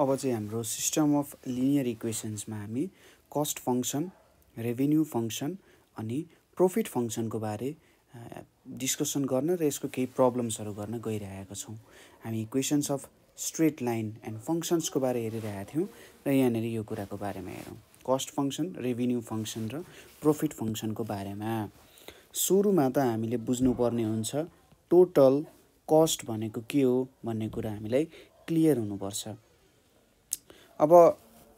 अब चाहिँ हाम्रो सिस्टम अफ लिनियर इक्वेसन्समा हामी कस्ट फङ्सन रेभेन्यू फङ्सन अनि प्रफिट फङ्सनको बारे डिस्कसन गर्न र यसको केही प्रब्लम्सहरू गर्न गइरहेका छौँ हामी equations of straight line and फङ्सन्सको बारे हेरिरहेका थियौँ र यहाँनिर यो कुराको बारेमा हेरौँ कस्ट फङ्सन रेभेन्यू फङ्सन र प्रफिट फङ्सनको बारेमा सुरुमा त हामीले बुझ्नुपर्ने हुन्छ टोटल कस्ट भनेको के हो भन्ने कुरा हामीलाई क्लियर हुनुपर्छ अब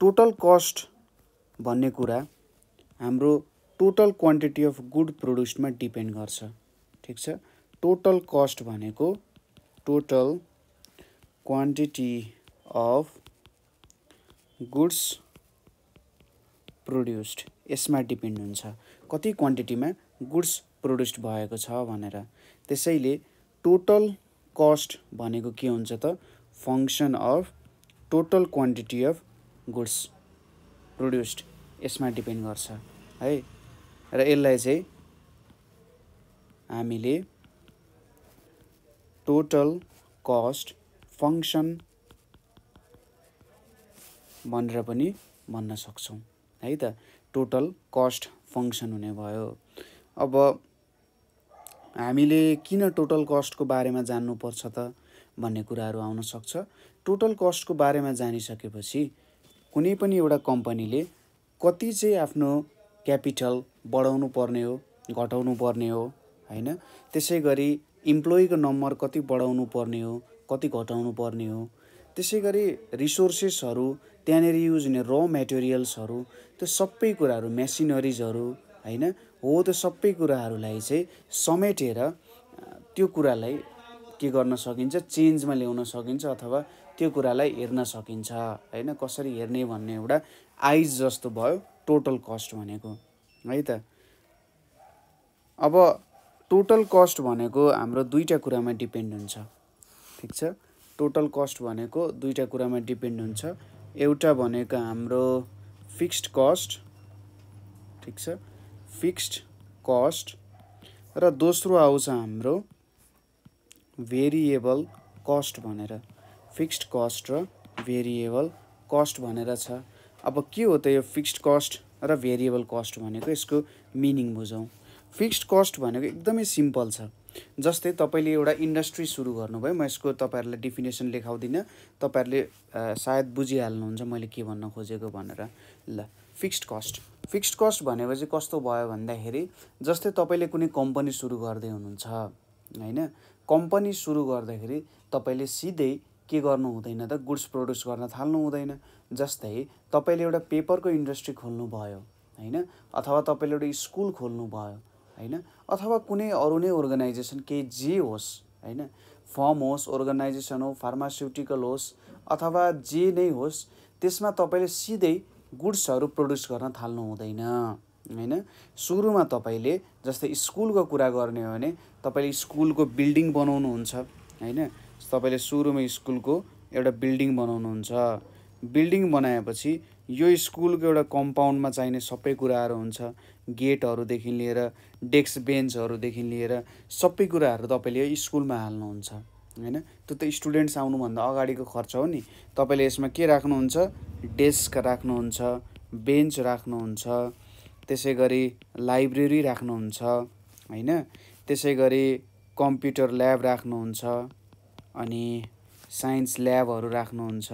टोटल कस्ट भन्ने कुरा हाम्रो टोटल क्वान्टिटी अफ गुड प्रड्युसमा डिपेन्ड गर्छ ठिक छ टोटल कस्ट भनेको total quantity of goods produced यसमा डिपेन्ड हुन्छ कति क्वान्टिटीमा गुड्स प्रड्युस्ड भएको छ भनेर त्यसैले टोटल कस्ट भनेको के हुन्छ त function of total quantity of goods produced यसमा डिपेन्ड गर्छ है र यसलाई चाहिँ हामीले टोटल कस्ट फङ्सन भनेर पनि भन्न सक्छौँ है त टोटल कस्ट फङ्सन हुने भयो अब हामीले किन टोटल कस्टको बारेमा जान्नुपर्छ त भन्ने कुराहरू आउन सक्छ टोटल कस्टको बारेमा जानिसकेपछि कुनै पनि एउटा कम्पनीले कति चाहिँ आफ्नो क्यापिटल बढाउनु पर्ने हो घटाउनु पर्ने हो होइन त्यसै गरी इम्प्लोइको नम्बर कति बढाउनु पर्ने हो कति घटाउनु पर्ने हो त्यसै गरी रिसोर्सेसहरू त्यहाँनिर युज हुने र मेटेरियल्सहरू त्यो सबै कुराहरू मेसिनरिजहरू होइन हो त्यो सबै कुराहरूलाई चाहिँ समेटेर त्यो कुरालाई के गर्न सकिन्छ चेन्जमा ल्याउन सकिन्छ अथवा त्यो कुरालाई हेर्न सकिन्छ होइन कसरी हेर्ने भन्ने एउटा आइज जस्तो भयो टोटल कस्ट भनेको है त अब टोटल कस्ट भनेको हाम्रो दुईवटा कुरामा डिपेन्ड हुन्छ ठिक छ टोटल कस्ट भनेको दुईवटा कुरामा डिपेन्ड हुन्छ एउटा भनेको हाम्रो फिक्स्ड कस्ट ठिक छ फिक्स्ड कस्ट र दोस्रो आउँछ हाम्रो भेरिएबल कस्ट भनेर फिक्स्ड कस्ट र भेरिएबल कस्ट भनेर छ अब के हो त यो फिक्स्ड कस्ट र भेरिएबल कस्ट भनेको यसको मिनिङ बुझौँ फिक्स्ड कस्ट भनेको एकदमै सिम्पल छ जस्तै तपाईँले एउटा इन्डस्ट्री सुरु गर्नुभयो म यसको तपाईँहरूलाई डेफिनेसन लेखाउँदिनँ तपाईँहरूले सायद बुझिहाल्नुहुन्छ मैले के भन्न खोजेको भनेर ल फिक्स्ड कस्ट फिक्स्ड कस्ट भनेपछि कस्तो भयो भन्दाखेरि जस्तै तपाईँले कुनै कम्पनी सुरु गर्दै हुनुहुन्छ होइन कम्पनी सुरु गर्दाखेरि तपाईँले सिधै के गर्नु हुँदैन त गुड्स प्रड्युस गर्न थाल्नु हुँदैन जस्तै तपाईँले एउटा पेपरको इन्डस्ट्री खोल्नुभयो होइन अथवा तपाईँले एउटा स्कुल खोल्नुभयो होइन अथवा कुनै अरू नै अर्गनाइजेसन केही जे होस् होइन फर्म होस् अर्गनाइजेसन हो फार्मास्युटिकल होस् अथवा जे नै होस् त्यसमा तपाईँले सिधै गुड्सहरू प्रड्युस गर्न थाल्नु हुँदैन होइन सुरुमा तपाईँले जस्तै स्कुलको कुरा गर्ने हो भने तपाईँले स्कुलको बिल्डिङ बनाउनुहुन्छ होइन तपाईँले सुरुमा स्कुलको एउटा बिल्डिङ बनाउनुहुन्छ बिल्डिङ बनाएपछि यो स्कुलको एउटा कम्पाउन्डमा चाहिने सबै कुराहरू हुन्छ गेटहरूदेखि लिएर डेस्क बेन्चहरूदेखि लिएर सबै कुराहरू तपाईँले स्कुलमा हाल्नुहुन्छ होइन त्यो त स्टुडेन्ट्स आउनुभन्दा अगाडिको खर्च हो नि तपाईँले यसमा के राख्नुहुन्छ डेस्क राख्नुहुन्छ बेन्च राख्नुहुन्छ त्यसै गरी लाइब्रेरी राख्नुहुन्छ होइन त्यसै गरी कम्प्युटर ल्याब राख्नुहुन्छ अनि साइन्स ल्याबहरू राख्नुहुन्छ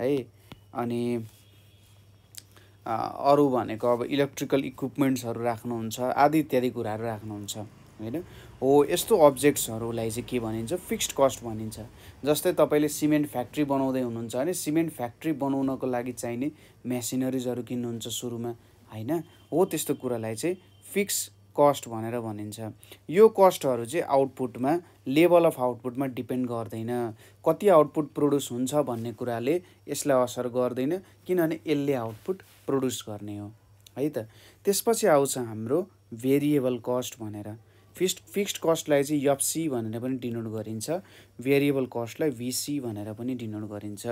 है अनि अरू भनेको अब इलेक्ट्रिकल इक्विपमेन्ट्सहरू राख्नुहुन्छ आदि इत्यादि कुराहरू राख्नुहुन्छ होइन हो यस्तो अब्जेक्ट्सहरूलाई चाहिँ के भनिन्छ फिक्स्ड कस्ट भनिन्छ जस्तै तपाईँले सिमेन्ट फ्याक्ट्री बनाउँदै हुनुहुन्छ भने सिमेन्ट फ्याक्ट्री बनाउनको लागि चाहिने मेसिनरिजहरू किन्नुहुन्छ सुरुमा होइन हो त्यस्तो कुरालाई चाहिँ फिक्स कस्ट भनेर भनिन्छ यो कस्टहरू चाहिँ आउटपुटमा लेभल अफ आउटपुटमा डिपेन्ड गर्दैन कति आउटपुट प्रड्युस हुन्छ भन्ने कुराले यसलाई असर गर्दैन किनभने यसले आउटपुट प्रड्युस गर्ने हो है त त्यसपछि आउँछ हाम्रो भेरिएबल कस्ट भनेर फिक्स फिक्स्ड कस्टलाई चाहिँ एफसी भनेर पनि डिनोट गरिन्छ भेरिएबल कस्टलाई भिसी भनेर पनि डिनोट गरिन्छ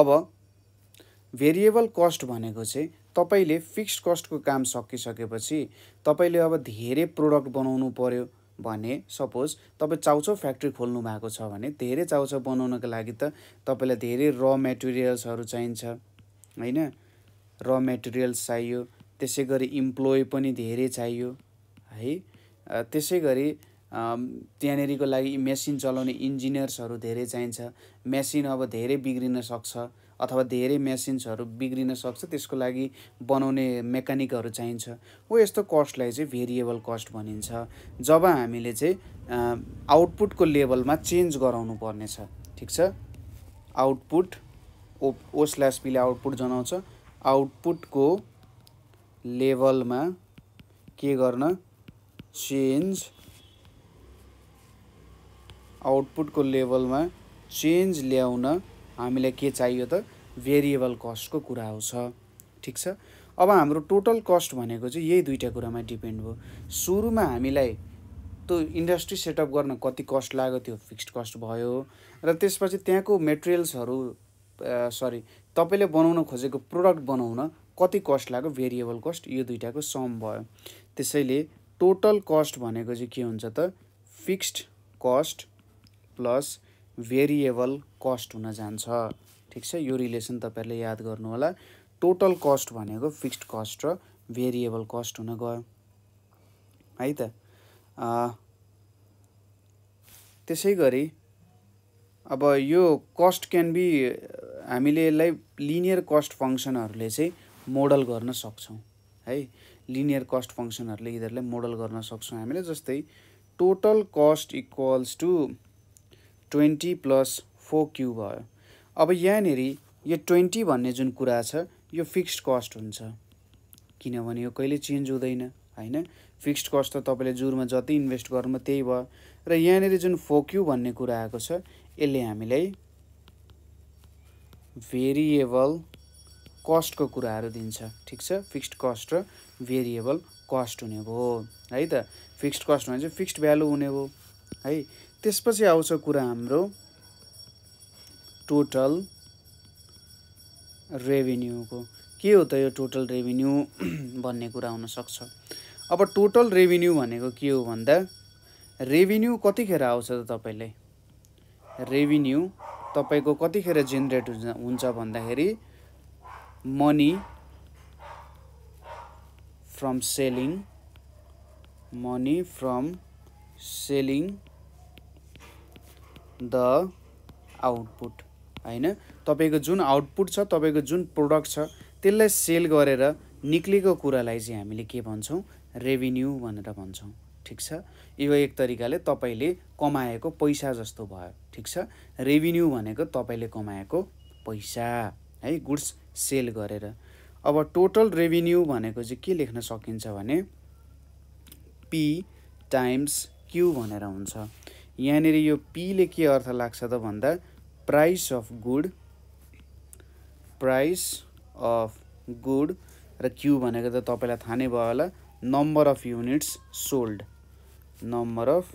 अब भेरिएबल कस्ट भनेको चाहिँ तपाईँले फिक्स्ड कस्टको काम सकिसकेपछि तपाईँले अब धेरै प्रोडक्ट बनाउनु पऱ्यो भने सपोज तपाईँ चाउचाउ फ्याक्ट्री खोल्नु भएको छ भने धेरै चाउचाउ बनाउनको लागि त तपाईँलाई धेरै र मेटेरियल्सहरू चाहिन्छ होइन र मेटेरियल्स चाहियो त्यसै गरी इम्प्लोइ पनि धेरै चाहियो है त्यसै गरी त्यहाँनिरको लागि मेसिन चलाउने इन्जिनियर्सहरू धेरै चाहिन्छ मेसिन अब धेरै बिग्रिन सक्छ अथवा धेरै मेसिन्सहरू बिग्रिन सक्छ त्यसको लागि बनाउने मेकानिकहरू चाहिन्छ हो यस्तो कस्टलाई चाहिँ भेरिएबल कस्ट भनिन्छ जब हामीले चाहिँ आउटपुटको लेभलमा चेन्ज गराउनु पर्नेछ ठिक छ आउटपुट ओ ओ आउटपुट जनाउँछ आउटपुटको लेभलमा के गर्न चेन्ज आउटपुटको लेभलमा चेन्ज ल्याउन हामीलाई के चाहियो त भेरिएबल कस्टको कुरा आउँछ ठिक छ अब हाम्रो टोटल कस्ट भनेको चाहिँ यही दुईवटा कुरामा डिपेन्ड भयो सुरुमा हामीलाई त्यो इन्डस्ट्री सेटअप गर्न कति कस्ट लाग्यो त्यो फिक्स्ड कस्ट भयो र त्यसपछि त्यहाँको मेटेरियल्सहरू सरी तपाईँले बनाउन खोजेको प्रोडक्ट बनाउन कति कस्ट लाग्यो भेरिएबल कस्ट यो दुइटाको सम भयो त्यसैले टोटल कस्ट भनेको चाहिँ के हुन्छ त fixed cost plus variable cost हुन जान्छ ठिक छ यो रिलेसन तपाईँहरूले याद गर्नुहोला टोटल कस्ट भनेको फिक्स्ड कस्ट र भेरिएबल कस्ट हुन गयो है त त्यसै गरी अब यो कस्ट क्यान बी हामीले यसलाई लिनियर कस्ट फङ्सनहरूले चाहिँ मोडल गर्न सक्छौँ है लिनियर कस्ट फङ्सनहरूले यिनीहरूलाई मोडल गर्न सक्छौँ हामीले जस्तै total cost equals to twenty plus four Q भयो अब यहाँनिर यो ट्वेन्टी भन्ने जुन कुरा छ यो फिक्स्ड कस्ट हुन्छ किनभने यो कहिले चेन्ज हुँदैन होइन फिक्स्ड कस्ट त तपाईँले जुरमा जति इन्भेस्ट गर्नु त्यही भयो र यहाँनिर जुन फोक्यु भन्ने कुरा आएको छ यसले हामीलाई भेरिएबल कस्टको कुराहरू दिन्छ ठिक छ फिक्स्ड कस्ट र भेरिएबल कस्ट हुने भयो है त फिक्स्ड कस्ट भने चाहिँ फिक्स्ड भ्यालु हुने भयो है त्यसपछि आउँछ कुरा हाम्रो टोटल रेभिन्यूको के हो त यो टोटल रेभिन्यू भन्ने कुरा हुनसक्छ अब टोटल रेभिन्यू भनेको के हो भन्दा रेभिन्यू कतिखेर आउँछ त तपाईँले रेभिन्यू तपाईँको कतिखेर जेनेरेट हुन्छ भन्दाखेरि money from selling money from selling the output होइन तपाईँको जुन आउटपुट छ तपाईँको जुन प्रोडक्ट छ त्यसलाई सेल गरेर निक्लेको कुरालाई चाहिँ हामीले के भन्छौँ रेभिन्यू भनेर भन्छौँ ठिक छ यो एक तरिकाले तपाईँले कमाएको पैसा जस्तो भयो ठिक छ रेभिन्यू भनेको तपाईँले कमाएको पैसा है गुड्स सेल गरेर अब टोटल रेभिन्यू भनेको चाहिँ के लेख्न सकिन्छ भने पी टाइम्स क्यू भनेर हुन्छ यहाँनिर यो पीले के अर्थ लाग्छ त भन्दा price of good price of good र क्यु भनेको त तपाईँलाई थाहा नै भयो होला number of units sold number of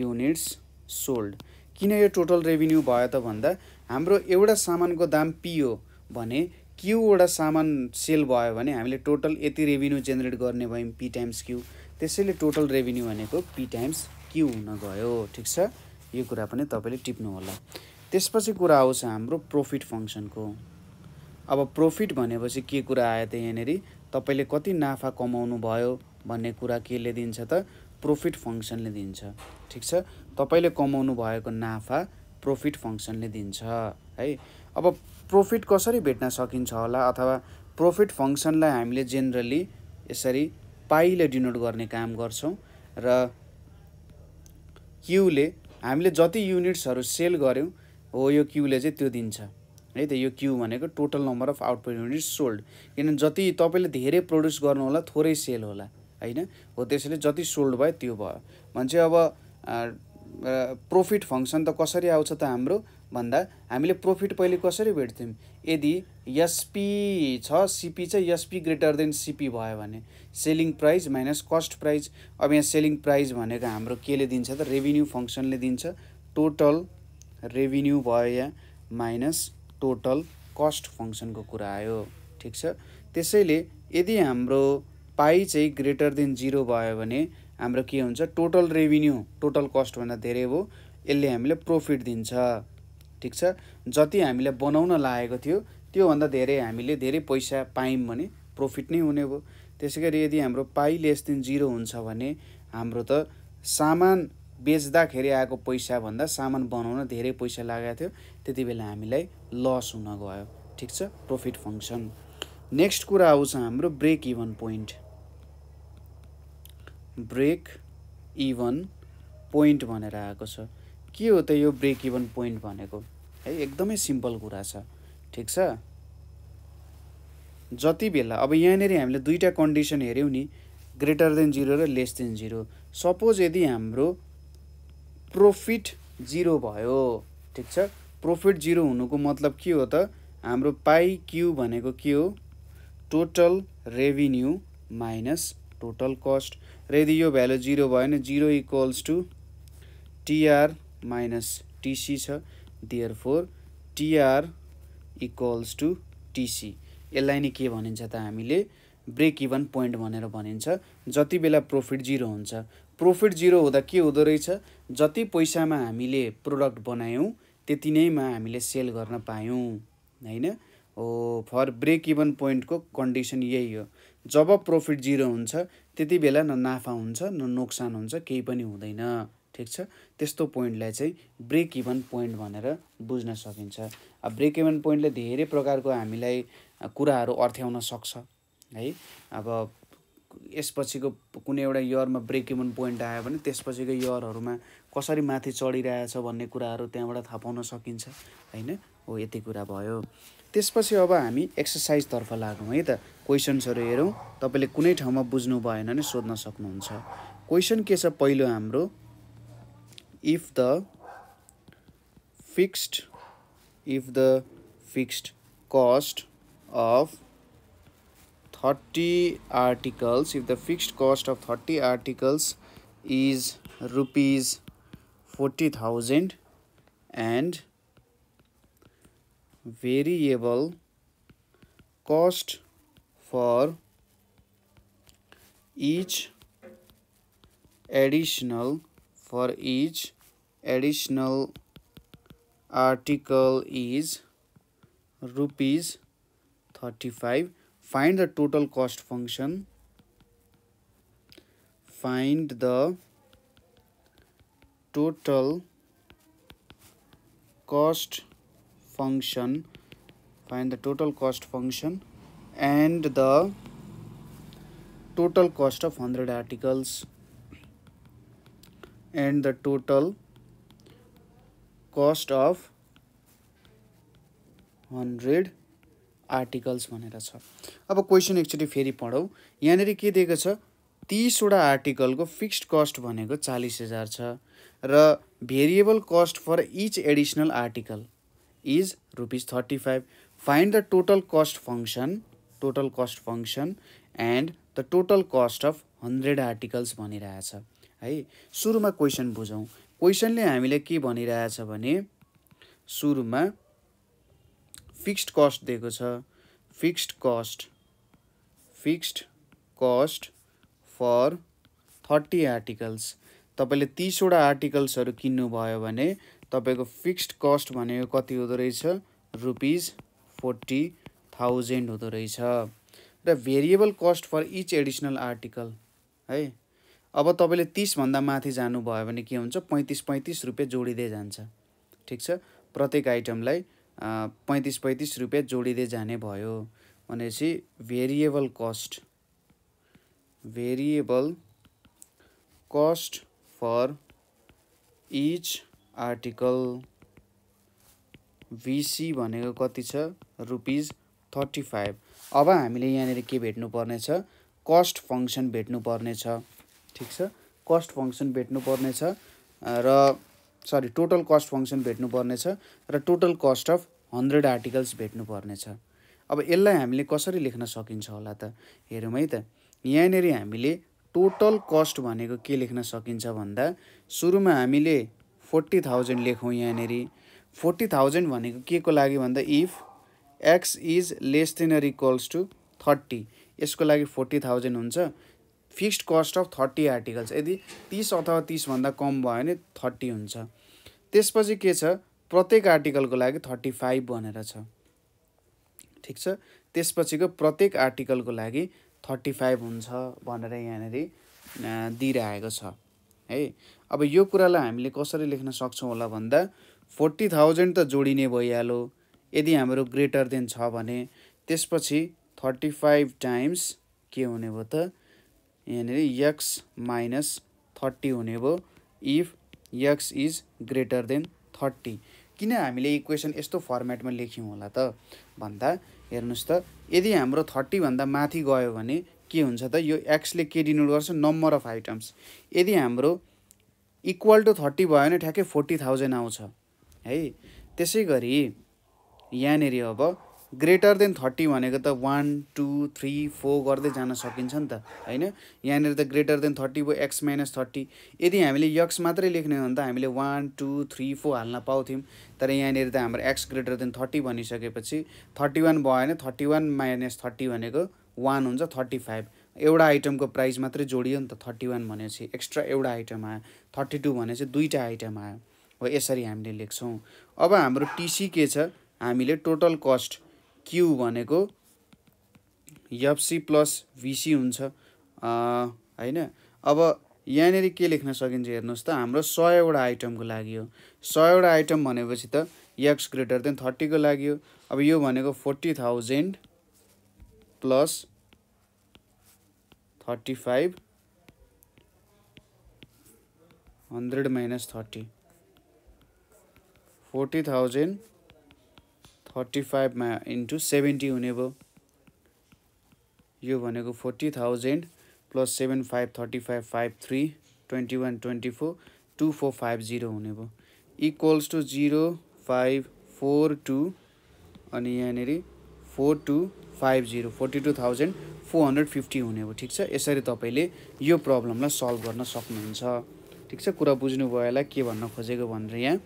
units sold किन यो टोटल रेभिन्यू भयो त भन्दा हाम्रो एउटा सामानको दाम पी हो भने क्युवटा सामान सेल भयो भने हामीले टोटल यति रेभिन्यू जेनेरेट गर्ने भयौँ पी टाइम्स क्यु त्यसैले टोटल रेभिन्यू भनेको पी टाइम्स के हुन गयो ठिक छ यो कुरा पनि तपाईँले होला त्यसपछि कुरा आउँछ हाम्रो प्रोफिट फङ्सनको अब प्रोफिट भनेपछि के कुरा आयो त यहाँनिर तपाईँले कति नाफा कमाउनु भयो भन्ने कुरा केले दिन्छ त प्रोफिट फङ्सनले दिन्छ ठिक छ तपाईँले कमाउनु भएको नाफा प्रोफिट फङ्सनले दिन्छ है अब प्रोफिट कसरी भेट्न सकिन्छ होला अथवा प्रोफिट फङ्सनलाई हामीले जेनरली यसरी पाइले डिनोट गर्ने काम गर्छौँ र क्युले हामीले जति युनिट्सहरू सेल गऱ्यौँ हो यो क्युले चाहिँ त्यो दिन्छ है त यो क्यु भनेको total number of output units sold किनभने जति तपाईँले धेरै प्रड्युस गर्नु होला थोरै सेल होला होइन हो त्यसैले जति सोल्ड भयो त्यो भयो भने अब प्रफिट फङ्सन त कसरी आउँछ त हाम्रो भन्दा हामीले प्रफिट पहिले कसरी भेट्थ्यौँ यदि एसपी छ सिपी चाहिँ एसपी ग्रेटर देन सिपी भयो भने selling price minus cost price अब यहाँ सेलिङ प्राइस भनेको हाम्रो केले दिन्छ त रेभिन्यू फङ्सनले दिन्छ टोटल रेभिन्यू भयो यहाँ माइनस टोटल कस्ट फङ्सनको कुरा आयो ठिक छ त्यसैले यदि हाम्रो पाई चाहिँ ग्रेटर देन जिरो भयो भने हाम्रो के हुन्छ टोटल रेभिन्यू टोटल कस्टभन्दा धेरै हो यसले हामीलाई प्रोफिट दिन्छ ठिक छ जति हामीले बनाउन लागेको थियो त्योभन्दा धेरै हामीले धेरै पैसा पायौँ भने प्रफिट नै हुने भयो त्यसै गरी यदि हाम्रो पाइ लेस देन जिरो हुन्छ भने हाम्रो त सामान बेच्दाखेरि आएको पैसाभन्दा सामान बनाउन धेरै पैसा लागेको थियो त्यति बेला हामीलाई लस हुन गयो ठिक छ प्रफिट फङ्सन नेक्स्ट कुरा आउँछ हाम्रो break even point break even point भनेर आएको छ के हो त यो ब्रेक इभन पोइन्ट भनेको है एकदमै सिम्पल कुरा छ ठिक छ जति बेला अब यहाँनिर हामीले दुईवटा कन्डिसन हेऱ्यौँ नि ग्रेटर देन जिरो र लेस देन जिरो सपोज यदि हाम्रो प्रोफिट जिरो भयो ठिक छ प्रोफिट जिरो हुनुको मतलब के हो त हाम्रो पाइ क्यू भनेको के हो total revenue minus total cost र यदि यो भ्यालु जिरो भयो भने zero equals to TR minus TC छ therefore for TR equals to TC यसलाई नै के भनिन्छ त हामीले ब्रेक इभन पोइन्ट भनेर भनिन्छ जति बेला प्रोफिट जिरो हुन्छ प्रोफिट जिरो हुँदा के हुँदो रहेछ जति पैसामा हामीले प्रोडक्ट बनायौँ त्यति नैमा हामीले सेल गर्न पायौँ होइन हो फर ब्रेक इभन पोइन्टको कन्डिसन यही हो जब प्रफिट जिरो हुन्छ त्यति बेला न नाफा हुन्छ न नोक्सान हुन्छ केही पनि हुँदैन ठिक छ त्यस्तो पोइन्टलाई चाहिँ ब्रेक इभन पोइन्ट भनेर बुझ्न सकिन्छ अब ब्रेक इभन पोइन्टले धेरै प्रकारको हामीलाई कुराहरू अर्थ्याउन सक्छ है अब यसपछिको कुनै एउटा इयरमा ब्रेक इभन पोइन्ट आयो भने त्यसपछिको इयरहरूमा कसरी माथि चढिरहेछ भन्ने कुराहरू त्यहाँबाट थाहा पाउन सकिन्छ होइन हो यति कुरा भयो त्यसपछि अब हामी एक्सर्साइजतर्फ लागौँ है त क्वेसन्सहरू हेरौँ तपाईँले कुनै ठाउँमा बुझ्नु भएन भने सोध्न सक्नुहुन्छ क्वेसन के छ पहिलो हाम्रो if the fixed if the fixed cost of 30 articles if the fixed cost of 30 articles is rupees 40000 and variable cost for each additional for each additional article is rupees 35 find the total cost function find the total cost function find the total cost function and the total cost of 100 articles and the total cost of hundred articles भनेर छ अब question एकचोटि फेरि पढौँ यहाँनिर के दिएको छ तिसवटा आर्टिकलको फिक्स्ड कस्ट भनेको चालिस हजार छ र variable cost for each additional article is rupees thirty five find the total cost function total cost function and the total cost of hundred articles भनिरहेछ है सुरुमा क्वेसन बुझौँ क्वेसनले हामीलाई के भनिरहेछ भने सुरुमा फिक्स्ड कस्ट दिएको छ fixed cost fixed cost for thirty articles तपाईँले तिसवटा आर्टिकल्सहरू किन्नुभयो भने तपाईँको फिक्स्ड कस्ट भनेको कति हुँदो रहेछ रुपिज फोर्टी थाउजन्ड हुँदो रहेछ र variable cost for each additional article है अब तपाईँले तिसभन्दा माथि जानुभयो भने के हुन्छ पैँतिस पैँतिस रुपियाँ जोडिँदै जान्छ ठिक छ प्रत्येक आइटमलाई पैँतिस पैँतिस रुपियाँ जोडिँदै जाने भयो भनेपछि variable cost variable cost for each article VC भनेको कति छ रुपिज थर्टी फाइभ अब हामीले यहाँनिर के भेट्नुपर्नेछ कस्ट फङ्सन भेट्नुपर्नेछ ठिक छ कस्ट फङ्सन भेट्नुपर्नेछ र सरी टोटल कस्ट फङ्सन भेट्नुपर्नेछ र total cost of hundred articles भेट्नुपर्नेछ अब यसलाई हामीले कसरी लेख्न सकिन्छ होला त हेरौँ है त यहाँनिर हामीले टोटल कस्ट भनेको के लेख्न सकिन्छ भन्दा सुरुमा हामीले फोर्टी थाउजन्ड लेखौँ यहाँनिर फोर्टी थाउजन्ड भनेको के को लागि भन्दा if x is less than or equals to thirty यसको लागि फोर्टी थाउजन्ड हुन्छ fixed cost of thirty articles यदि तिस अथवा तिसभन्दा कम भयो भने थर्टी हुन्छ त्यसपछि के छ प्रत्येक आर्टिकलको लागि थर्टी फाइभ भनेर छ ठिक छ त्यसपछिको प्रत्येक आर्टिकलको लागि थर्टी फाइभ हुन्छ भनेर यहाँनिर दिइरहेको छ है अब यो कुरालाई हामीले कसरी लेख्न सक्छौँ होला भन्दा फोर्टी थाउजन्ड त जोडिने भइहाल्यो यदि हाम्रो ग्रेटर देन छ भने त्यसपछि थर्टी फाइभ टाइम्स के हुने भयो त यहाँनिर यक्स माइनस थर्टी हुने भयो if x is greater than thirty किन हामीले इक्वेसन यस्तो फर्मेटमा लेख्यौँ होला त भन्दा हेर्नुहोस् त यदि हाम्रो थर्टीभन्दा माथि गयो भने के हुन्छ त यो एक्सले के डिनोट गर्छ नम्बर अफ आइटम्स यदि हाम्रो इक्वल टु थर्टी भयो भने ठ्याक्कै फोर्टी थाउजन्ड आउँछ है त्यसै गरी यहाँनिर अब ग्रेटर देन थर्टी भनेको त वान टू थ्री फोर गर्दै जान सकिन्छ नि त होइन यहाँनिर त ग्रेटर देन थर्टी भयो एक्स माइनस थर्टी यदि हामीले यक्स मात्रै लेख्ने हो भने त हामीले वान टू थ्री फोर हाल्न पाउँथ्यौँ तर यहाँनिर त हाम्रो एक्स ग्रेटर देन थर्टी भनिसकेपछि थर्टी वान भयो भने थर्टी वान माइनस थर्टी भनेको वान हुन्छ थर्टी फाइभ एउटा आइटमको प्राइस मात्रै जोडियो नि त थर्टी वान भनेपछि एक्स्ट्रा एउटा आइटम आयो थर्टी टू भनेपछि दुईवटा आइटम आयो हो यसरी हामीले लेख्छौँ अब हाम्रो टिसी के छ हामीले टोटल कस्ट क्यु भनेको एफसी प्लस भिसी हुन्छ होइन अब यहाँनिर के लेख्न सकिन्छ हेर्नुहोस् त हाम्रो सयवटा आइटमको लागि हो सयवटा आइटम भनेपछि त एक्स ग्रेटर देन थर्टीको लागि हो अब यो भनेको forty thousand plus thirty five hundred minus thirty forty thousand thirty फाइभमा इन्टु सेभेन्टी हुने भयो यो भनेको forty thousand plus seven five thirty five five three twenty one twenty four two four five zero हुने भयो equals to zero five four two अनि यहाँनिर four two five zero forty two thousand four hundred fifty हुने भयो ठिक छ यसरी तपाईँले यो प्रब्लमलाई सल्भ गर्न सक्नुहुन्छ ठिक छ कुरा बुझ्नुभयो होला के भन्न खोजेको भनेर यहाँ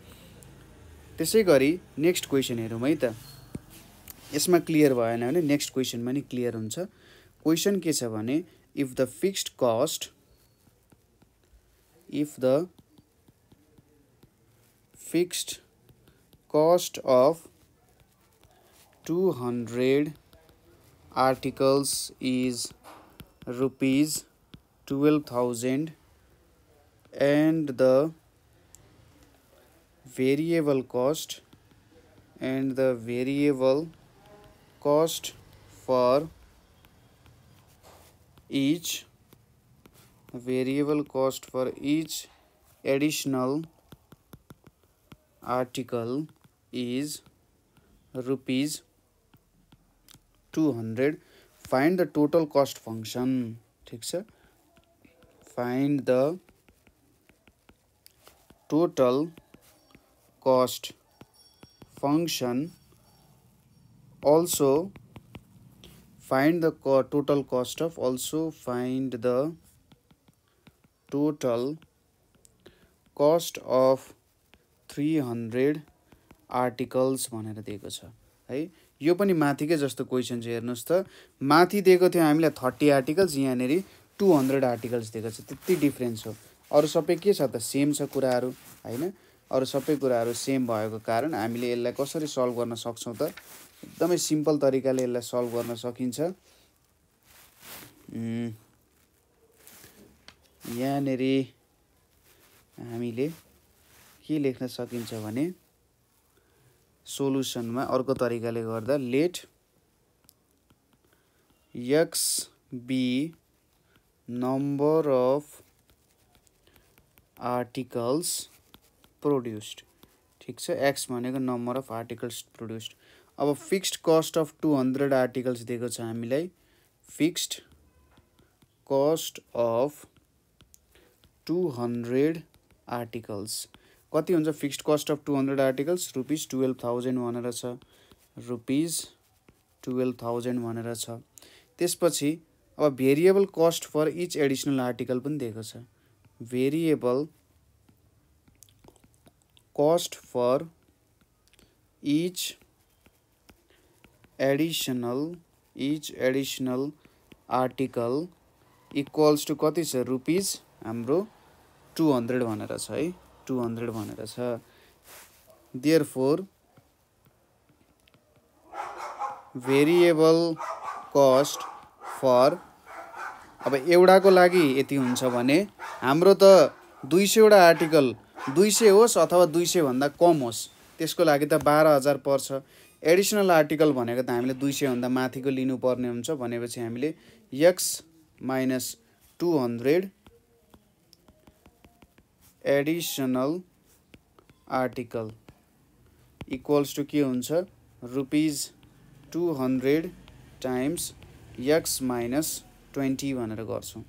त्यसै गरी नेक्स्ट क्वेसन हेरौँ है त इसमें क्लियर भेन भने नेक्स्ट क्वेश्चन में क्लियर हुन्छ के if the fixed cost if the fixed cost of two hundred articles is rupees twelve thousand and the variable cost and the variable cost for each variable cost for each additional article is rupees 200 find the total cost function ठीक find the total cost function also find the co total cost of also find the total cost of 300 articles भनेर दिएको छ है यो पनि माथिकै जस्तो question चाहिँ हेर्नुहोस् त माथि दिएको थियो हामीलाई 30 आर्टिकल्स यहाँनिर टु हन्ड्रेड आर्टिकल्स दिएको छ त्यति डिफरेंस हो अरु सबै के छ त सेम छ कुराहरु हैन अरु सबै कुराहरु सेम भएको कारण हामीले यसलाई कसरी सल्भ गर्न सक्छौ त एकदमै सिम्पल तरिकाले यसलाई सल्भ गर्न सकिन्छ यहाँनिर हामीले के लेख्न सकिन्छ भने सोलुसनमा अर्को तरिकाले गर्दा let x be number of articles produced ठिक छ एक्स भनेको नम्बर अफ आर्टिकल्स प्रोड्युस्ड अब fixed cost of two hundred articles दिएको छ हामीलाई fixed cost of two hundred articles कति हुन्छ fixed cost of two hundred articles rupees twelve thousand भनेर छ रुपिज टुवेल्भ थाउजन्ड भनेर छ त्यसपछि अब variable cost for each additional article पनि दिएको छ variable cost for each additional each additional article equals to कति छ रुपिज हाम्रो टु हन्ड्रेड भनेर छ है टु हन्ड्रेड भनेर छ therefore variable cost for अब एउटाको लागि यति हुन्छ भने हाम्रो त दुई सयवटा आर्टिकल दुई सय होस् अथवा दुई सयभन्दा कम होस् त्यसको लागि त बाह्र हजार पर्छ एडिसनल आर्टिकल भनेको त हामीले दुई सयभन्दा माथिको लिनुपर्ने हुन्छ भनेपछि हामीले x minus two hundred additional article equals to के हुन्छ rupees two hundred times x minus twenty भनेर गर्छौँ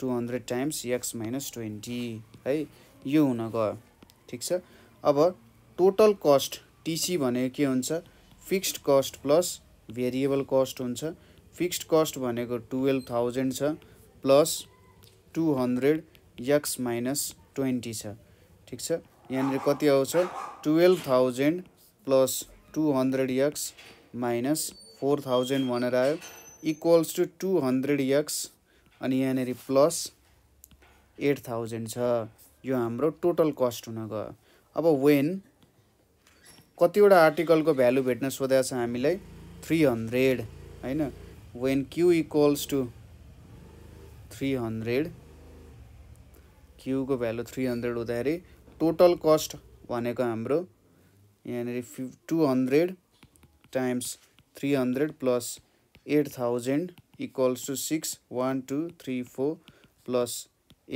two hundred times x minus twenty है यो हुन गयो ठिक छ अब टोटल कस्ट टिसी भनेको के हुन्छ fixed cost plus variable cost हुन्छ फिक्स्ड कस्ट भनेको टुवेल्भ थाउजन्ड छ plus two hundred x minus twenty छ ठिक छ यहाँनिर कति आउँछ twelve thousand plus two hundred x minus four thousand भनेर आयो equals to two hundred x अनि यहाँनिर प्लस एट थाउजन्ड छ यो हाम्रो टोटल कस्ट हुन गयो अब वेन कतिवटा आर्टिकलको भ्यालु भेट्न सोधेको छ हामीलाई थ्री हन्ड्रेड होइन when Q equals to three hundred क्युको भ्यालु थ्री हन्ड्रेड हुँदाखेरि टोटल कस्ट भनेको हाम्रो यहाँनिर फि two hundred times three hundred plus eight thousand equals to six one two three four plus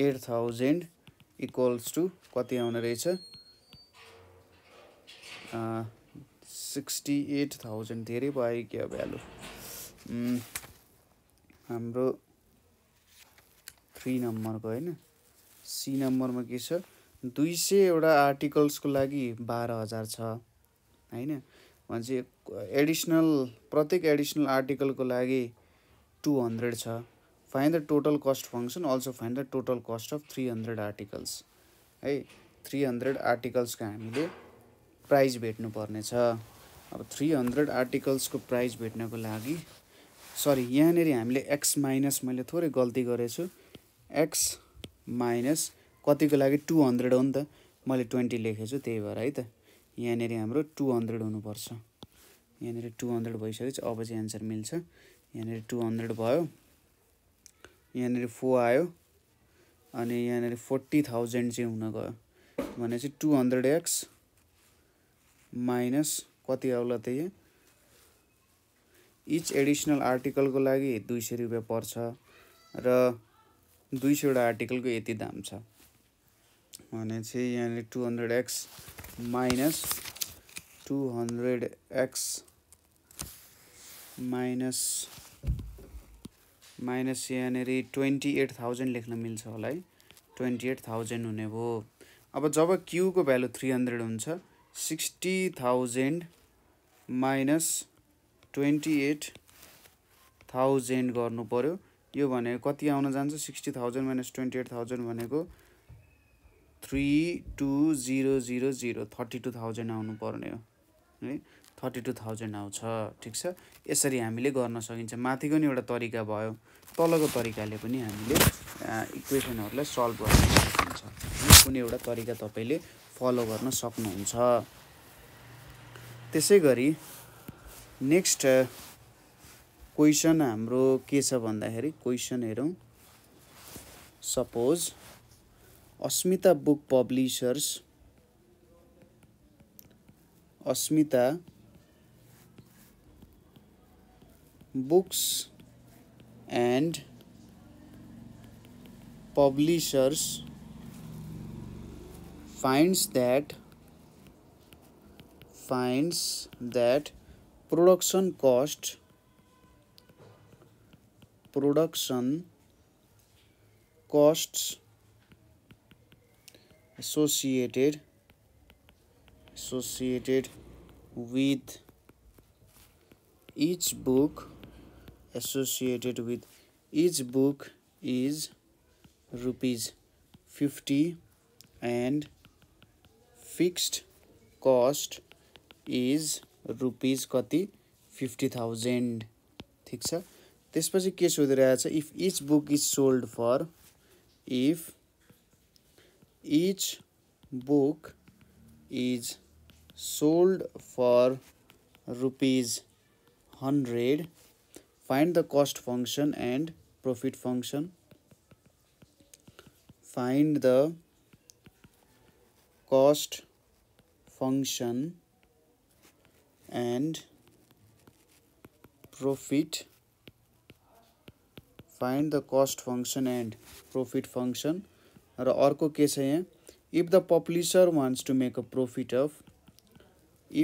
eight thousand equals to कति आउने रहेछ sixty at thousand धेरै भयो क्या भ्यालु हाम्रो थ्री नम्बरको होइन सी नम्बरमा के छ दुई सयवटा आर्टिकल्सको लागि बाह्र हजार छ होइन भनेपछि एडिसनल प्रत्येक एडिसनल आर्टिकलको लागि टु हन्ड्रेड छ fine the total cost function also fine the total cost of three hundred articles है थ्री हन्ड्रेड आर्टिकल्सको हामीले प्राइज भेट्नुपर्नेछ अब थ्री हन्ड्रेड आर्टिकल्सको प्राइज भेट्नको लागि सरी यहाँनिर हामीले एक्स माइनस मैले थोरै गल्ती गरेछु एक्स माइनस कतिको लागि टु हन्ड्रेड हो नि त मैले ट्वेन्टी लेखेछु त्यही भएर है त यहाँनिर हाम्रो टु हन्ड्रेड हुनुपर्छ यहाँनिर टु हन्ड्रेड भइसकेपछि अब चाहिँ एन्सर मिल्छ यहाँनिर टु हन्ड्रेड भयो यहाँनिर फोर आयो अनि यहाँनिर फोर्टी थाउजन्ड चाहिँ हुन गयो भनेपछि टु हन्ड्रेड एक्स माइनस कति आउला त यहाँ इच एडिसनल आर्टिकलको लागि दुई सय रुपियाँ पर्छ र दुई सयवटा आर्टिकलको यति दाम छ भने चाहिँ यहाँनिर two hundred x minus two hundred x minus minus यहाँनिर ट्वेन्टी एट थाउजन्ड लेख्न मिल्छ होला है ट्वेन्टी एट थाउजन्ड हुने भयो अब जब क्युको भ्यालु थ्री हन्ड्रेड हुन्छ sixty thousand minus twenty eight thousand गर्नु पऱ्यो यो भनेको कति आउन जान्छ sixty thousand minus twenty eight thousand भनेको three two zero zero zero thirty two thousand आउनु पर्ने हो है थर्टी टू थाउजन्ड आउँछ ठिक छ यसरी हामीले गर्न सकिन्छ माथिको नि एउटा तरिका भयो तलको तरिकाले पनि हामीले इक्वेसनहरूलाई सल्भ गर्न सकिन्छ कुनै एउटा तरिका तपाईँले फलो गर्न सक्नुहुन्छ त्यसै गरी नेक्स्ट क्वेसन हाम्रो के छ भन्दाखेरि क्वेसन हेरौँ suppose Asmita book publishers Asmita books and publishers finds that finds that production cost production costs associated associated with each book associated with each book is rupees 50 and fixed cost is rupees कति fifty thousand ठिक छ त्यसपछि के सोधिरहेछ if each book is sold for if each book is sold for rupees hundred find the cost function and profit function find the cost function and profit find the cost function and profit function र अर्को के छ यहाँ if the publisher wants to make a profit of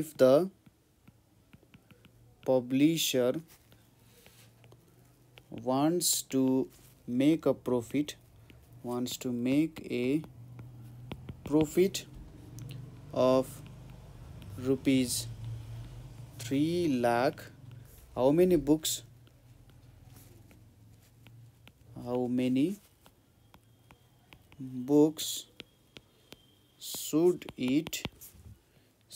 if the publisher wants to make a profit wants to make a profit of rupees 3 lakh how many books how many books should it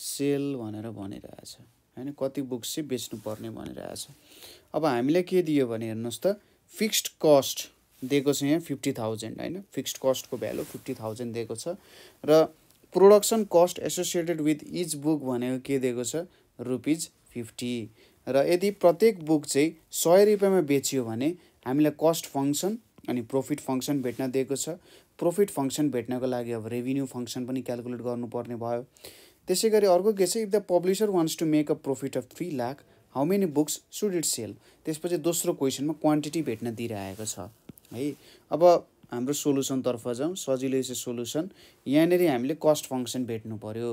sell भनेर भनिरहेछ होइन कति books चाहिँ बेच्नुपर्ने भनिरहेछ अब हामीलाई के दियो भने हेर्नुहोस् त फिक्स्ड कस्ट दिएको छ यहाँ फिफ्टी थाउजन्ड होइन फिक्स्ड कस्टको भ्यालु फिफ्टी थाउजन्ड दिएको छ र production cost associated with each book भनेको के दिएको छ रुपिज फिफ्टी र यदि प्रत्येक बुक चाहिँ सय रुपियाँमा बेचियो भने हामीलाई कस्ट फङ्सन अनि प्रफिट फङ्सन भेट्न दिएको छ प्रफिट फङ्सन भेट्नको लागि अब रेभिन्यू फङ्सन पनि क्यालकुलेट गर्नुपर्ने भयो त्यसै गरी अर्को के छ if the publisher wants to make a profit of three lakh how many books should it sell त्यसपछि दोस्रो क्वेसनमा क्वान्टिटी भेट्न दिइरहेको छ है अब हाम्रो सोल्युसनतर्फ जाउँ सजिलो यसो सोल्युसन यहाँनिर हामीले कस्ट फङ्सन भेट्नु पऱ्यो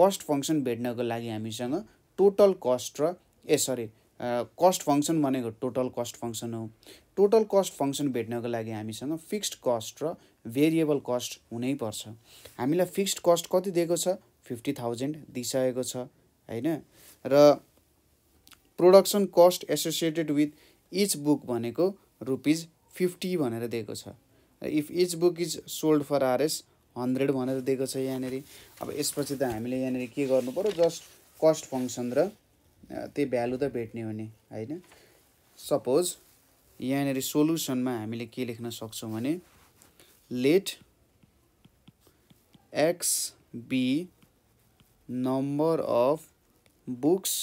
कस्ट फङ्सन भेट्नको लागि हामीसँग टोटल कस्ट र ए सरी कस्ट फङ्सन भनेको टोटल कस्ट फङ्सन हो टोटल कस्ट फङ्सन भेट्नको लागि हामीसँग फिक्स्ड कस्ट र भेरिएबल कस्ट हुनैपर्छ हामीलाई फिक्स्ड कस्ट कति दिएको छ फिफ्टी थाउजन्ड दिइसकेको छ होइन र production cost associated with each book भनेको रुपिज फिफ्टी भनेर दिएको छ if each book is sold for RS hundred भनेर दिएको छ यहाँनिर अब यसपछि त हामीले यहाँनिर के गर्नु पऱ्यो जस्ट कस्ट फङ्सन र त्यही भ्यालु त भेट्ने हो नि होइन सपोज यहाँनिर सोल्युसनमा हामीले के लेख्न सक्छौँ भने let x be number of books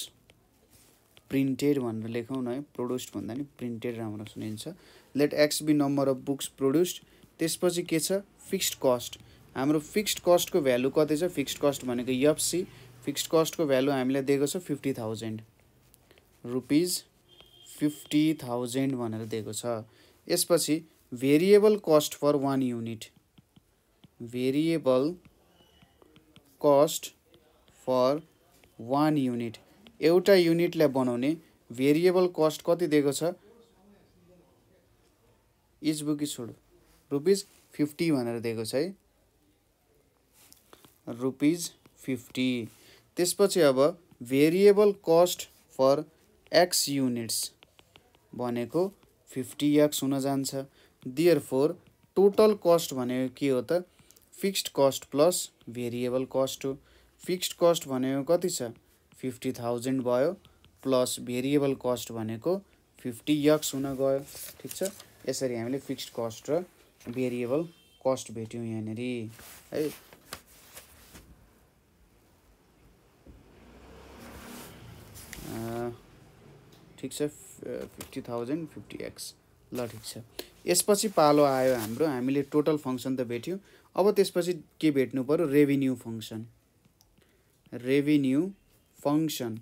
printed भनेर लेखौँ न है प्रड्युस्ड भन्दा नि प्रिन्टेड राम्रो सुनिन्छ let x be number of books produced त्यसपछि के छ फिक्स्ड कस्ट हाम्रो फिक्स्ड कस्टको भ्यालु कति छ फिक्स्ड कस्ट भनेको एफसी फिक्स्ड कस्टको भ्यालु हामीलाई दिएको छ fifty thousand rupees fifty thousand भनेर दिएको छ यसपछि variable cost for one unit variable cost for one unit एउटा युनिटलाई बनाउने भेरिएबल कस्ट कति दिएको छ बुकी बुकिसोड रुपिज फिफ्टी भनेर दिएको छ है रुपिज फिफ्टी त्यसपछि अब variable cost for x units भनेको फिफ्टी एक्स हुन जान्छ दियर फोर टोटल कस्ट भनेको के हो त fixed cost plus variable cost हो फिक्स्ड कस्ट भनेको कति छ फिफ्टी थाउजन्ड भयो प्लस भेरिएबल कस्ट भनेको फिफ्टी एक्स हुन गयो ठिक छ यसरी हामीले फिक्स्ड कस्ट र भेरिएबल कस्ट भेट्यौँ यहाँनिर है ठिक छ फिफ्टी थाउजन्ड फिफ्टी एक्स ल ठिक छ यसपछि पालो आयो हाम्रो हामीले टोटल फङ्सन त भेट्यौँ अब त्यसपछि के भेट्नु पऱ्यो revenue function revenue function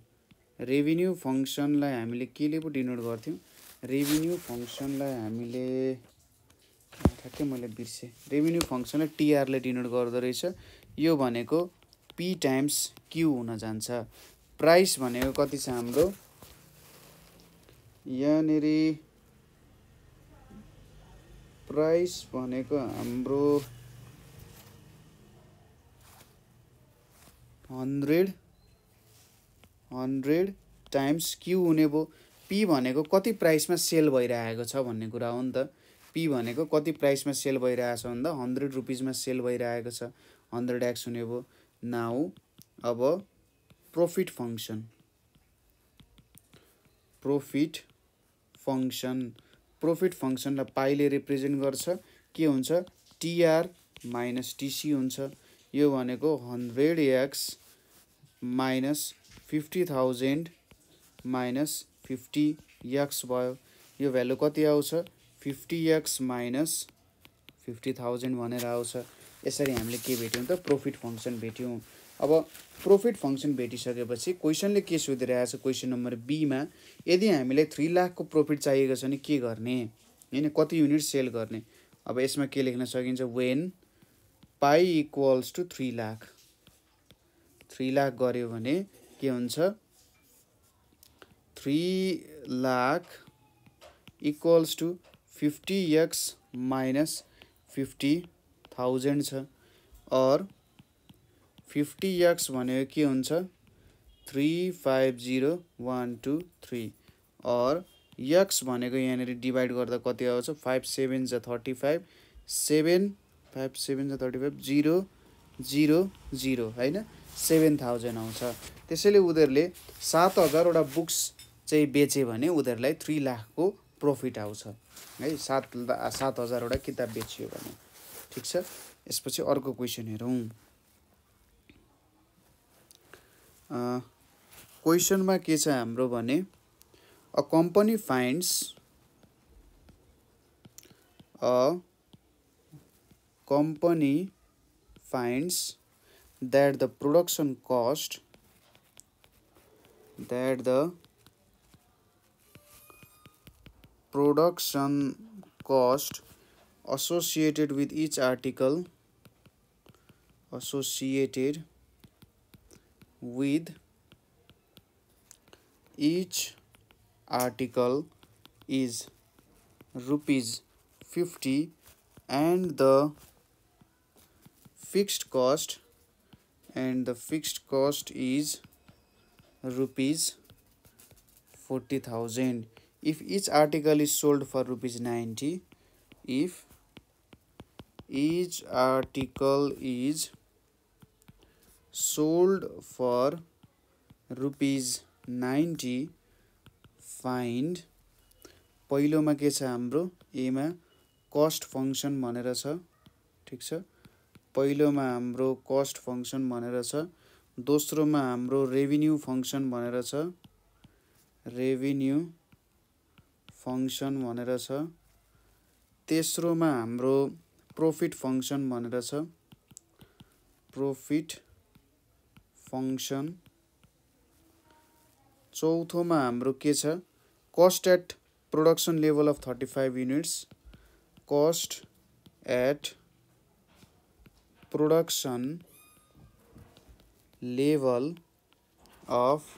revenue फङ्सनलाई हामीले केले पो डिनोट गर्थ्यौँ रेभिन्यू फङ्सनलाई हामीले ठ्याक्कै मैले बिर्सेँ रेभिन्यू फङ्सनलाई टिआरले डिनोट गर्दो रहेछ यो भनेको पी टाइम्स क्यू हुन जान्छ प्राइस भनेको कति छ हाम्रो यहाँनिर प्राइस भनेको हाम्रो हन्ड्रेड हन्ड्रेड टाइम्स क्यू हुने भयो पी भनेको कति प्राइसमा सेल भइरहेको छ भन्ने कुरा हो नि त पी भनेको कति प्राइसमा सेल भइरहेछ भन्दा हन्ड्रेड रुपिजमा सेल भइरहेको छ हन्ड्रेड एक्स हुने भयो नाउ अब profit function profit function profit फङ्सनलाई पाइले रिप्रेजेन्ट गर्छ के हुन्छ टिआर माइनस टिसी हुन्छ यो भनेको hundred x minus fifty thousand minus fifty x भयो यो भ्यालु कति आउँछ fifty x minus fifty thousand भनेर आउँछ यसरी हामीले के भेट्यौँ त प्रोफिट फङ्सन भेट्यौँ अब प्रोफिट फङ्सन भेटिसकेपछि क्वेसनले के सोधिरहेको छ क्वेसन नम्बर बीमा यदि हामीलाई थ्री लाखको प्रफिट चाहिएको छ भने के गर्ने होइन कति युनिट सेल गर्ने अब यसमा के लेख्न सकिन्छ when pi equals to three lakh three lakh गऱ्यो भने के हुन्छ three lakh equals to fifty x minus fifty thousand छ अर फिफ्टी एक्स भनेको के हुन्छ three five zero one two three or x भनेको यहाँनिर डिभाइड गर्दा कति आउँछ फाइभ सेभेन छ thirty five seven five seven जा thirty five zero zero zero होइन सेभेन थाउजन्ड आउँछ त्यसैले उनीहरूले सात हजारवटा बुक्स चाहिँ बेच्यो भने उनीहरूलाई थ्री लाखको प्रफिट आउँछ है सात सात हजारवटा किताब बेचियो भने ठिक छ यसपछि अर्को क्वेसन हेरौँ क्वेसनमा के छ हाम्रो भने a company finds a company finds that the production cost that the production cost associated with each article associated with each article is rupees 50 and the fixed cost and the fixed cost is rupees 40000 if each article is sold for rupees 90 if each article is sold for rupees 90 पहिलो पहिलोमा के छ हाम्रो ए मा cost function भनेर छ ठीक छ पहिलोमा हाम्रो कॉस्ट फंक्शन भनेर छ दोस्रोमा हाम्रो रेभिन्यू फंक्शन भनेर छ रेभिन्यू फङ्सन भनेर छ तेस्रोमा हाम्रो प्रोफिट फङ्सन भनेर छ प्रोफिट फङ्सन चौथोमा हाम्रो के छ cost at production level of thirty five units cost at production level of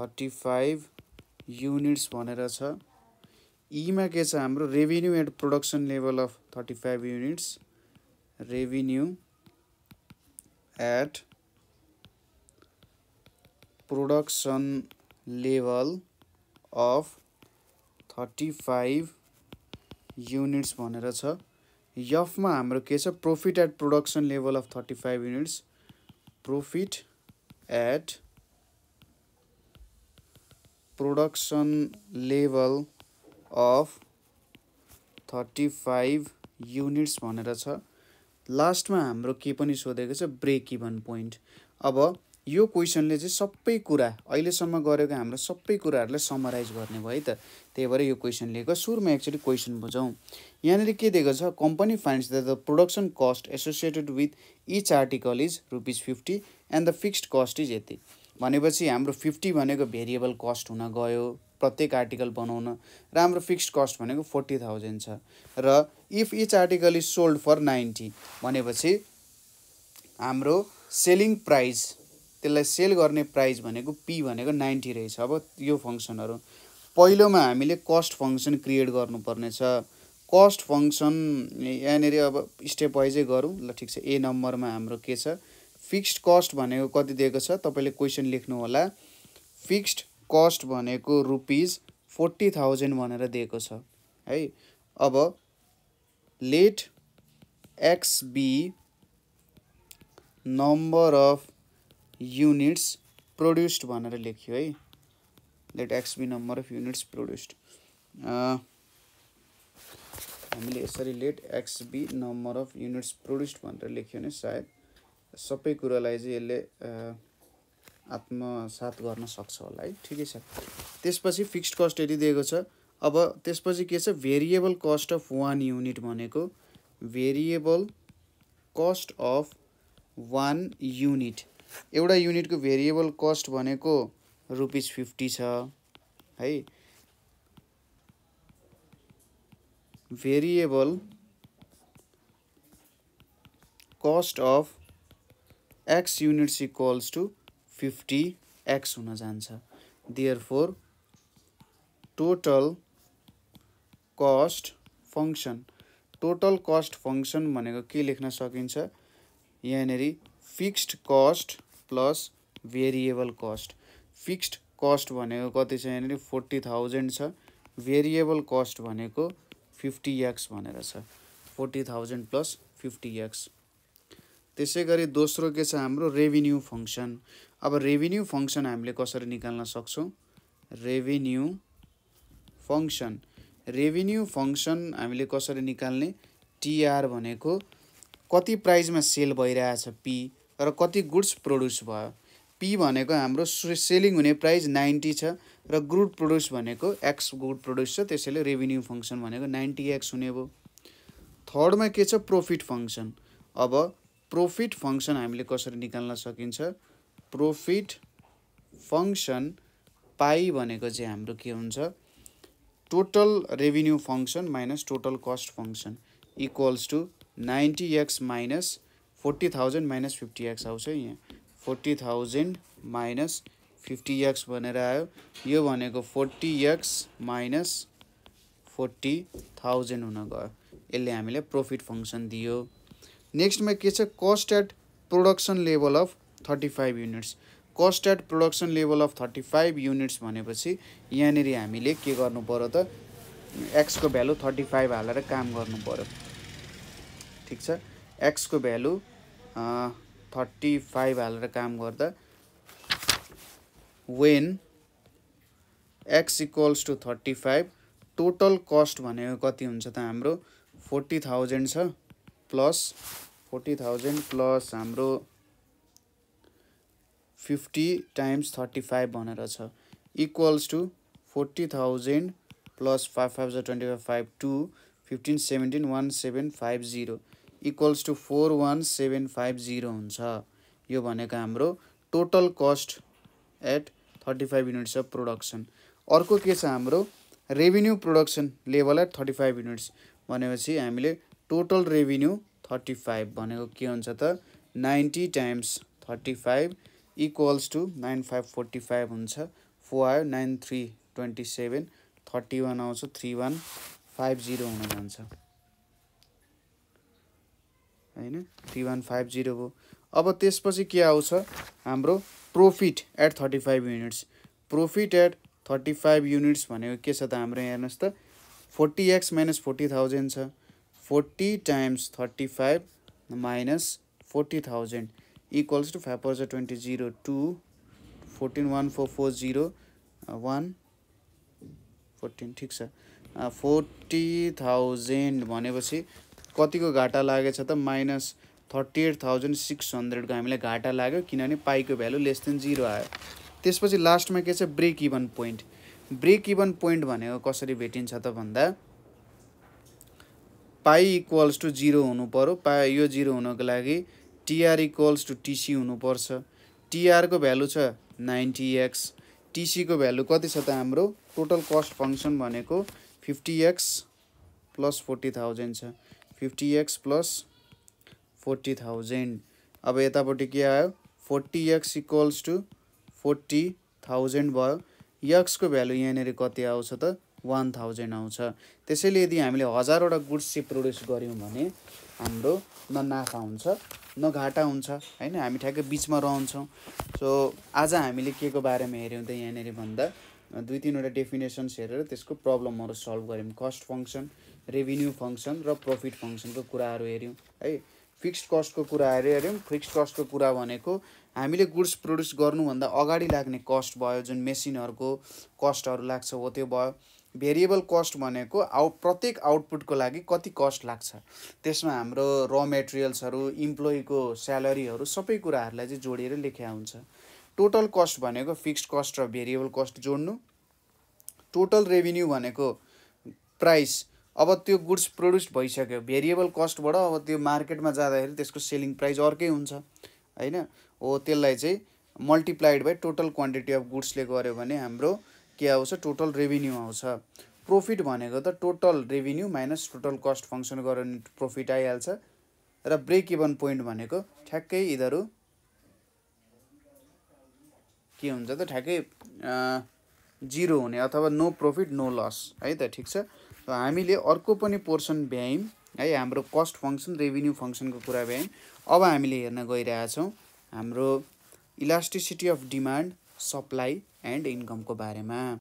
thirty five units भनेर छ ईमा के छ हाम्रो revenue at production level of thirty five units revenue at production level of thirty five units भनेर छ यफमा हाम्रो के छ profit at production level of thirty five units profit at production level of thirty five units भनेर छ लास्टमा हाम्रो के पनि सोधेको छ ब्रेक इभन पोइन्ट अब यो क्वेसनले चाहिँ सबै कुरा अहिलेसम्म गरेको हाम्रो सबै कुराहरूलाई समराइज गर्ने भयो है त त्यही भएर यो क्वेसन लिएको सुरुमा एक्चुली क्वेसन बुझौँ यहाँनिर के दिएको छ company finds the production cost associated with each article is rupees fifty and the fixed cost is यति भनेपछि हाम्रो फिफ्टी भनेको भेरिएबल कस्ट हुन गयो प्रत्येक आर्टिकल बनाउन र हाम्रो फिक्स्ड कस्ट भनेको फोर्टी थाउजन्ड छ र if each article is sold for ninety भनेपछि हाम्रो सेलिङ प्राइस त्यसलाई सेल गर्ने प्राइस भनेको पी भनेको नाइन्टी रहेछ अब यो फङ्सनहरू पहिलोमा हामीले कस्ट फङ्सन क्रिएट गर्नुपर्नेछ कस्ट फङ्सन यहाँनिर अब स्टेप वाइजै गरौँ ल ठिक छ ए नम्बरमा हाम्रो के छ फिक्स्ड कस्ट भनेको कति दिएको छ तपाईँले क्वेसन लेख्नु होला फिक्स्ड कस्ट भनेको रुपिज फोर्टी थाउजन्ड भनेर दिएको छ है अब let x be number of units produced भनेर लेख्यो है let x be number of units produced हामीले यसरी let x be number of units produced भनेर लेख्यो भने सायद सबै कुरालाई चाहिँ यसले आत्मसात गर्न सक्छ होला है ठिकै छ त्यसपछि फिक्स्ड कस्ट यदि दिएको छ अब त्यसपछि के छ variable cost of one unit भनेको variable cost of one unit एउटा युनिटको भेरिएबल कस्ट भनेको रुपिस फिफ्टी छ है variable cost of x units equals to fifty x हुन जान्छ therefore total cost function total cost function भनेको के लेख्न सकिन्छ यहाँनिर fixed cost plus variable cost fixed cost भनेको कति छ यहाँनिर फोर्टी थाउजन्ड छ भेरिएबल कस्ट भनेको फिफ्टी एक्स भनेर छ forty thousand plus fifty x त्यसै गरी दोस्रो के छ हाम्रो रेभिन्यू फङ्सन अब रेभेन्यू फङ्सन हामीले कसरी निकाल्न सक्छौँ रेभेन्यू फङ्सन रेभेन्यू फङ्सन हामीले कसरी निकाल्ने टिआर भनेको कति प्राइसमा सेल भइरहेछ पी र कति गुड्स प्रड्युस भयो पी भनेको हाम्रो सेलिङ हुने प्राइस नाइन्टी छ र गुड प्रड्युस भनेको एक्स गुड प्रड्युस छ त्यसैले रेभेन्यू फङ्सन भनेको नाइन्टी एक्स हुने भयो थर्डमा के छ प्रोफिट फङ्सन अब प्रोफिट फङ्सन हामीले कसरी निकाल्न सकिन्छ प्रोफिट फङ्सन पाइ भनेको चाहिँ हाम्रो के हुन्छ total revenue function minus total cost function equals to ninety x minus forty thousand minus fifty x आउँछ यहाँ forty thousand minus fifty x भनेर आयो यो भनेको forty x minus forty thousand हुन गयो यसले हामीलाई प्रोफिट फङ्सन दियो नेक्स्टमा के छ cost at production level of thirty five units cost at production level of thirty five units भनेपछि यहाँनिर हामीले के गर्नु पऱ्यो त एक्सको भ्यालु थर्टी फाइभ हालेर काम गर्नु पऱ्यो ठिक छ एक्सको भ्यालु थर्टी फाइभ हालेर काम गर्दा when x equals to thirty five total cost भनेको कति हुन्छ त हाम्रो फोर्टी थाउजन्ड छ प्लस फोर्टी थाउजन्ड प्लस हाम्रो फिफ्टी टाइम्स थर्टी फाइभ भनेर छ equals to forty thousand plus five five जो twenty five five two fifteen seventeen one seven five zero equals to four one seven five zero हुन्छ यो भनेको हाम्रो total cost at thirty five units of production अर्को के छ हाम्रो revenue production level at thirty five units भनेपछि हामीले टोटल रेभिन्यू थर्टी फाइभ भनेको के हुन्छ त ninety times thirty five equals to nine five forty five हुन्छ फोर आयो nine three twenty seven thirty one आउँछ थ्री वान फाइभ जिरो हुन जान्छ होइन थ्री वान फाइभ जिरो हो अब त्यसपछि के आउँछ हाम्रो profit at thirty five units profit at thirty five units भनेको के छ त हाम्रो हेर्नुहोस् त forty x minus forty thousand छ forty times thirty five minus forty thousand equals to five पर्छ twenty zero two fourteen one four four zero one fourteen ठिक छ फोर्टी uh, थाउजन्ड भनेपछि कतिको घाटा लागेछ त minus thirty eight thousand six हन्ड्रेडको हामीलाई घाटा लाग्यो किनभने पाइको भ्यालु लेस देन जिरो आयो त्यसपछि लास्टमा के छ break even point break even point भनेको कसरी भेटिन्छ त भन्दा पाई इक्वल्स टु जिरो हुनु पऱ्यो पा यो जिरो हुनुको लागि टिआर इक्वल्स टु टिसी हुनुपर्छ टिआरको भ्यालु छ नाइन्टी एक्स टिसीको भ्यालु कति छ त हाम्रो टोटल कस्ट फङ्सन भनेको fifty x plus forty thousand छ fifty x plus forty thousand अब यतापट्टि के आयो forty x equals to forty thousand भयो यक्सको भ्यालु यहाँनिर कति आउँछ त वान थाउजन्ड आउँछ त्यसैले यदि हामीले हजारवटा गुड्स चाहिँ प्रड्युस गऱ्यौँ भने हाम्रो न नाफा हुन्छ न घाटा हुन्छ होइन हामी ठ्याक्कै बिचमा रहन्छौँ सो आज हामीले के को बारेमा हेऱ्यौँ त यहाँनिर भन्दा दुई तिनवटा डेफिनेसन्स हेरेर त्यसको प्रब्लमहरू सल्भ गऱ्यौँ कस्ट फङ्सन रेभिन्यू फङ्सन र प्रफिट फङ्सनको कुराहरू हेऱ्यौँ है फिक्स्ड कस्टको कुराहरू हेऱ्यौँ फिक्स्ड कस्टको कुरा भनेको हामीले गुड्स प्रड्युस गर्नुभन्दा अगाडि लाग्ने कस्ट भयो जुन मेसिनहरूको कस्टहरू लाग्छ हो त्यो भयो भेरिएबल कस्ट भनेको आउट प्रत्येक आउटपुटको लागि कति कस्ट लाग्छ त्यसमा हाम्रो र मेटेरियल्सहरू इम्प्लोइको स्यालेरीहरू सबै कुराहरूलाई चाहिँ जोडेर लेख्या हुन्छ टोटल कस्ट भनेको फिक्स्ड कस्ट र भेरिएबल कस्ट जोड्नु टोटल रेभिन्यू भनेको प्राइस अब त्यो गुड्स प्रड्युस भइसक्यो भेरिएबल कस्टबाट अब त्यो मार्केटमा जाँदाखेरि त्यसको सेलिङ प्राइस अर्कै हुन्छ होइन हो त्यसलाई चाहिँ multiplied by total quantity of गुड्सले गऱ्यो भने हाम्रो के आउँछ टोटल रेभिन्यू आउँछ प्रोफिट भनेको त total revenue minus total cost function गर्यो प्रफिट प्रोफिट आइहाल्छ र ब्रेक इभन पोइन्ट भनेको ठ्याक्कै यिनीहरू के हुन्छ त ठ्याक्कै जिरो हुने अथवा नो प्रोफिट नो लस है त ठिक छ हामीले अर्को पनि पोर्सन भ्यायौँ है हाम्रो कस्ट फङ्सन रेभिन्यू फङ्सनको कुरा भ्यायौँ अब हामीले हेर्न गइरहेछौँ हाम्रो elasticity of demand supply and income के बारे में।